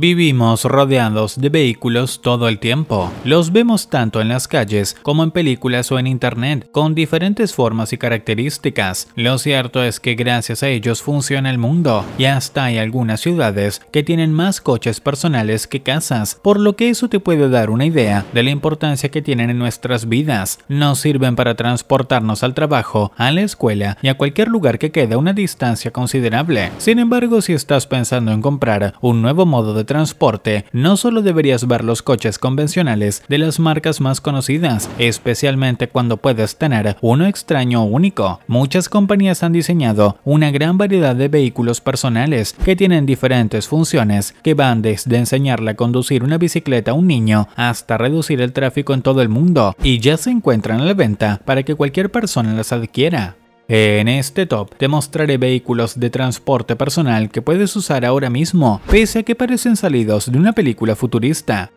Vivimos rodeados de vehículos todo el tiempo. Los vemos tanto en las calles como en películas o en internet, con diferentes formas y características. Lo cierto es que gracias a ellos funciona el mundo, y hasta hay algunas ciudades que tienen más coches personales que casas, por lo que eso te puede dar una idea de la importancia que tienen en nuestras vidas. Nos sirven para transportarnos al trabajo, a la escuela y a cualquier lugar que quede una distancia considerable. Sin embargo, si estás pensando en comprar un nuevo modo de transporte, no solo deberías ver los coches convencionales de las marcas más conocidas, especialmente cuando puedes tener uno extraño o único. Muchas compañías han diseñado una gran variedad de vehículos personales que tienen diferentes funciones que van desde enseñarle a conducir una bicicleta a un niño hasta reducir el tráfico en todo el mundo y ya se encuentran a la venta para que cualquier persona las adquiera. En este top te mostraré vehículos de transporte personal que puedes usar ahora mismo, pese a que parecen salidos de una película futurista.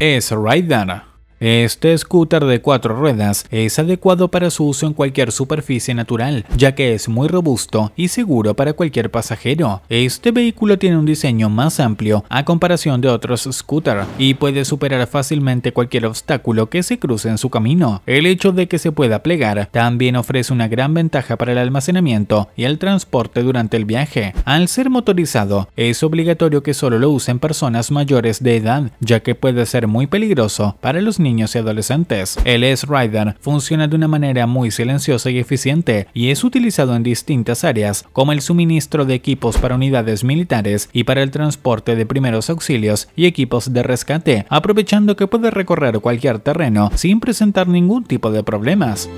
Es Rider. Este scooter de cuatro ruedas es adecuado para su uso en cualquier superficie natural, ya que es muy robusto y seguro para cualquier pasajero. Este vehículo tiene un diseño más amplio a comparación de otros scooters y puede superar fácilmente cualquier obstáculo que se cruce en su camino. El hecho de que se pueda plegar también ofrece una gran ventaja para el almacenamiento y el transporte durante el viaje. Al ser motorizado, es obligatorio que solo lo usen personas mayores de edad, ya que puede ser muy peligroso para los niños niños y adolescentes. El S-Rider funciona de una manera muy silenciosa y eficiente y es utilizado en distintas áreas como el suministro de equipos para unidades militares y para el transporte de primeros auxilios y equipos de rescate, aprovechando que puede recorrer cualquier terreno sin presentar ningún tipo de problemas.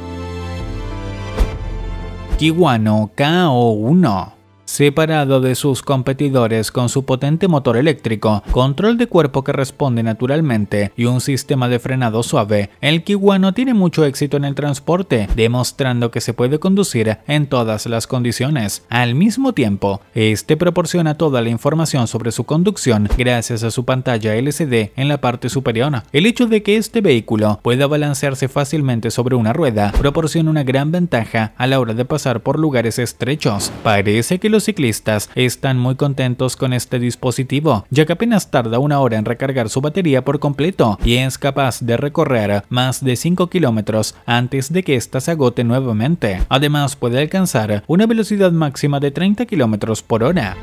Kiwano KO1 Separado de sus competidores con su potente motor eléctrico, control de cuerpo que responde naturalmente y un sistema de frenado suave, el Kiwano tiene mucho éxito en el transporte, demostrando que se puede conducir en todas las condiciones. Al mismo tiempo, este proporciona toda la información sobre su conducción gracias a su pantalla LCD en la parte superior. El hecho de que este vehículo pueda balancearse fácilmente sobre una rueda proporciona una gran ventaja a la hora de pasar por lugares estrechos. Parece que los ciclistas están muy contentos con este dispositivo, ya que apenas tarda una hora en recargar su batería por completo y es capaz de recorrer más de 5 kilómetros antes de que ésta se agote nuevamente. Además puede alcanzar una velocidad máxima de 30 kilómetros por hora.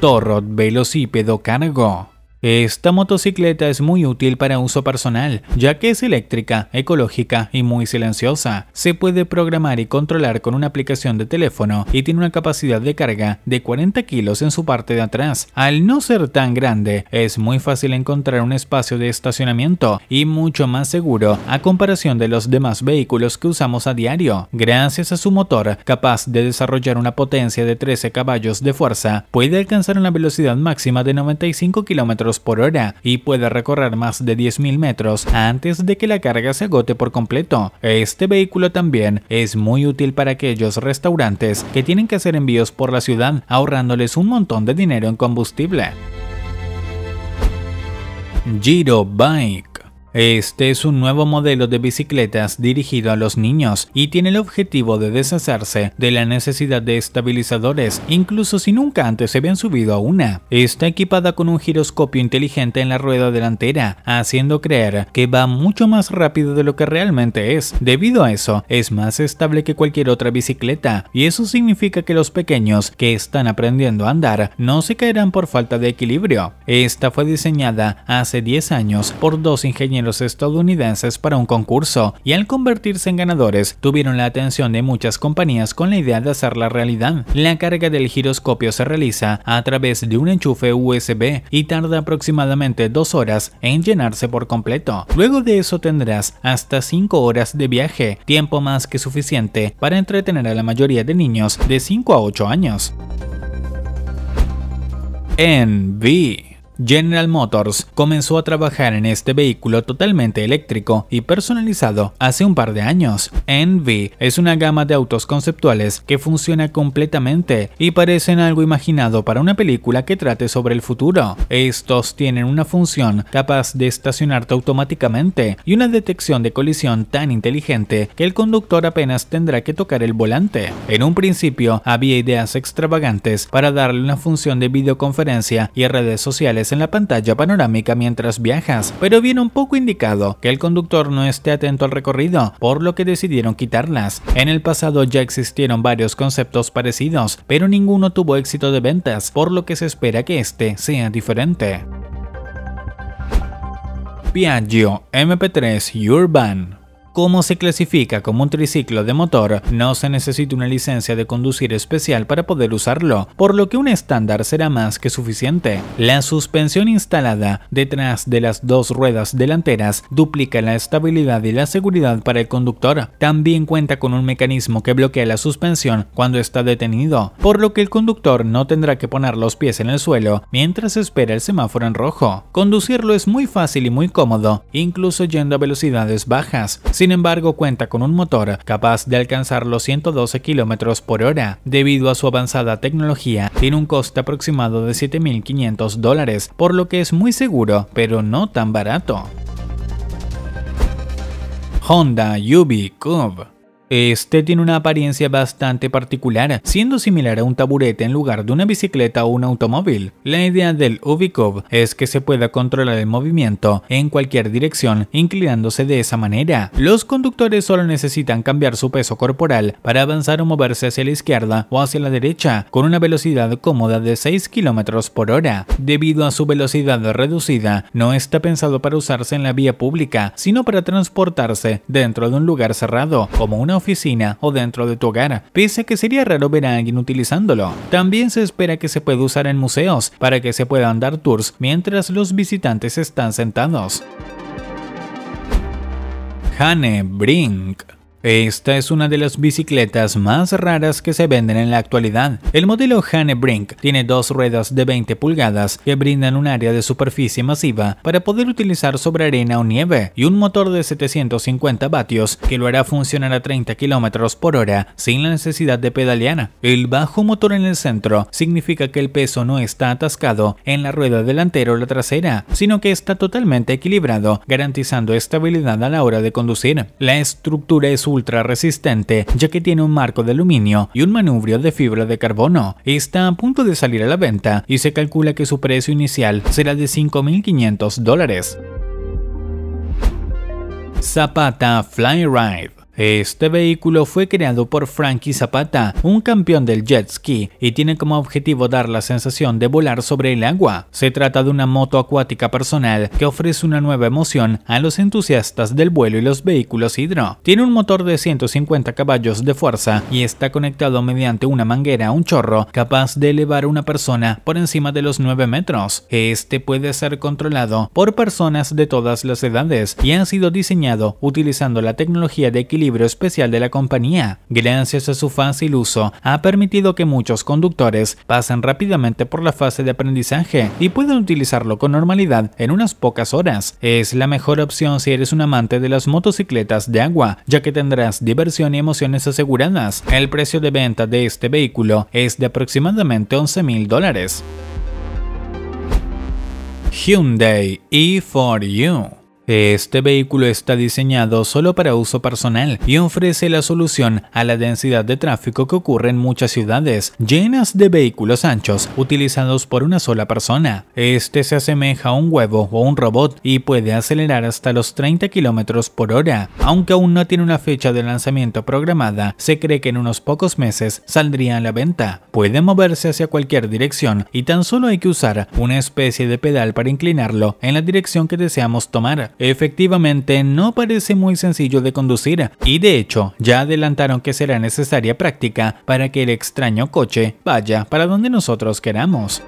Torrod Velocípedo Cargo esta motocicleta es muy útil para uso personal, ya que es eléctrica, ecológica y muy silenciosa. Se puede programar y controlar con una aplicación de teléfono y tiene una capacidad de carga de 40 kilos en su parte de atrás. Al no ser tan grande, es muy fácil encontrar un espacio de estacionamiento y mucho más seguro a comparación de los demás vehículos que usamos a diario. Gracias a su motor, capaz de desarrollar una potencia de 13 caballos de fuerza, puede alcanzar una velocidad máxima de 95 kilómetros por hora y puede recorrer más de 10.000 metros antes de que la carga se agote por completo. Este vehículo también es muy útil para aquellos restaurantes que tienen que hacer envíos por la ciudad ahorrándoles un montón de dinero en combustible. Giro Bike este es un nuevo modelo de bicicletas dirigido a los niños y tiene el objetivo de deshacerse de la necesidad de estabilizadores, incluso si nunca antes se habían subido a una. Está equipada con un giroscopio inteligente en la rueda delantera, haciendo creer que va mucho más rápido de lo que realmente es. Debido a eso, es más estable que cualquier otra bicicleta y eso significa que los pequeños que están aprendiendo a andar no se caerán por falta de equilibrio. Esta fue diseñada hace 10 años por dos ingenieros los estadounidenses para un concurso y al convertirse en ganadores tuvieron la atención de muchas compañías con la idea de hacerla realidad. La carga del giroscopio se realiza a través de un enchufe USB y tarda aproximadamente dos horas en llenarse por completo. Luego de eso tendrás hasta cinco horas de viaje, tiempo más que suficiente para entretener a la mayoría de niños de 5 a 8 años. En General Motors comenzó a trabajar en este vehículo totalmente eléctrico y personalizado hace un par de años. Envy es una gama de autos conceptuales que funciona completamente y parecen algo imaginado para una película que trate sobre el futuro. Estos tienen una función capaz de estacionarte automáticamente y una detección de colisión tan inteligente que el conductor apenas tendrá que tocar el volante. En un principio había ideas extravagantes para darle una función de videoconferencia y redes sociales en la pantalla panorámica mientras viajas, pero viene un poco indicado que el conductor no esté atento al recorrido, por lo que decidieron quitarlas. En el pasado ya existieron varios conceptos parecidos, pero ninguno tuvo éxito de ventas, por lo que se espera que este sea diferente. Piaggio MP3 Urban como se clasifica como un triciclo de motor, no se necesita una licencia de conducir especial para poder usarlo, por lo que un estándar será más que suficiente. La suspensión instalada detrás de las dos ruedas delanteras duplica la estabilidad y la seguridad para el conductor. También cuenta con un mecanismo que bloquea la suspensión cuando está detenido, por lo que el conductor no tendrá que poner los pies en el suelo mientras espera el semáforo en rojo. Conducirlo es muy fácil y muy cómodo, incluso yendo a velocidades bajas sin embargo, cuenta con un motor capaz de alcanzar los 112 km por hora. Debido a su avanzada tecnología, tiene un coste aproximado de 7.500 dólares, por lo que es muy seguro, pero no tan barato. Honda Yubi Cube este tiene una apariencia bastante particular, siendo similar a un taburete en lugar de una bicicleta o un automóvil. La idea del Ubicov es que se pueda controlar el movimiento en cualquier dirección, inclinándose de esa manera. Los conductores solo necesitan cambiar su peso corporal para avanzar o moverse hacia la izquierda o hacia la derecha con una velocidad cómoda de 6 km por hora. Debido a su velocidad reducida, no está pensado para usarse en la vía pública, sino para transportarse dentro de un lugar cerrado, como una oficina o dentro de tu hogar, pese a que sería raro ver a alguien utilizándolo. También se espera que se pueda usar en museos para que se puedan dar tours mientras los visitantes están sentados. Hanne Brink esta es una de las bicicletas más raras que se venden en la actualidad. El modelo Brink tiene dos ruedas de 20 pulgadas que brindan un área de superficie masiva para poder utilizar sobre arena o nieve y un motor de 750 vatios que lo hará funcionar a 30 km por hora sin la necesidad de pedalear. El bajo motor en el centro significa que el peso no está atascado en la rueda delantera o la trasera, sino que está totalmente equilibrado, garantizando estabilidad a la hora de conducir. La estructura es ultra resistente ya que tiene un marco de aluminio y un manubrio de fibra de carbono. Está a punto de salir a la venta y se calcula que su precio inicial será de 5.500 dólares. Zapata Flyride este vehículo fue creado por Frankie Zapata, un campeón del jet ski, y tiene como objetivo dar la sensación de volar sobre el agua. Se trata de una moto acuática personal que ofrece una nueva emoción a los entusiastas del vuelo y los vehículos hidro. Tiene un motor de 150 caballos de fuerza y está conectado mediante una manguera a un chorro capaz de elevar a una persona por encima de los 9 metros. Este puede ser controlado por personas de todas las edades y ha sido diseñado utilizando la tecnología de equilibrio especial de la compañía. Gracias a su fácil uso, ha permitido que muchos conductores pasen rápidamente por la fase de aprendizaje y puedan utilizarlo con normalidad en unas pocas horas. Es la mejor opción si eres un amante de las motocicletas de agua, ya que tendrás diversión y emociones aseguradas. El precio de venta de este vehículo es de aproximadamente 11 mil dólares. Hyundai e4U este vehículo está diseñado solo para uso personal y ofrece la solución a la densidad de tráfico que ocurre en muchas ciudades llenas de vehículos anchos utilizados por una sola persona. Este se asemeja a un huevo o un robot y puede acelerar hasta los 30 km por hora. Aunque aún no tiene una fecha de lanzamiento programada, se cree que en unos pocos meses saldría a la venta. Puede moverse hacia cualquier dirección y tan solo hay que usar una especie de pedal para inclinarlo en la dirección que deseamos tomar. Efectivamente, no parece muy sencillo de conducir y de hecho ya adelantaron que será necesaria práctica para que el extraño coche vaya para donde nosotros queramos.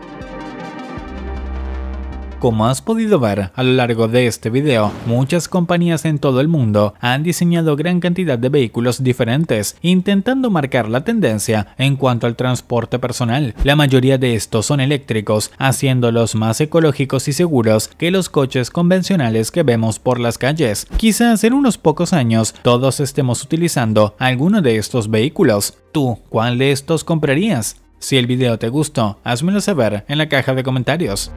Como has podido ver a lo largo de este video, muchas compañías en todo el mundo han diseñado gran cantidad de vehículos diferentes, intentando marcar la tendencia en cuanto al transporte personal. La mayoría de estos son eléctricos, haciéndolos más ecológicos y seguros que los coches convencionales que vemos por las calles. Quizás en unos pocos años todos estemos utilizando alguno de estos vehículos. ¿Tú cuál de estos comprarías? Si el video te gustó, házmelo saber en la caja de comentarios.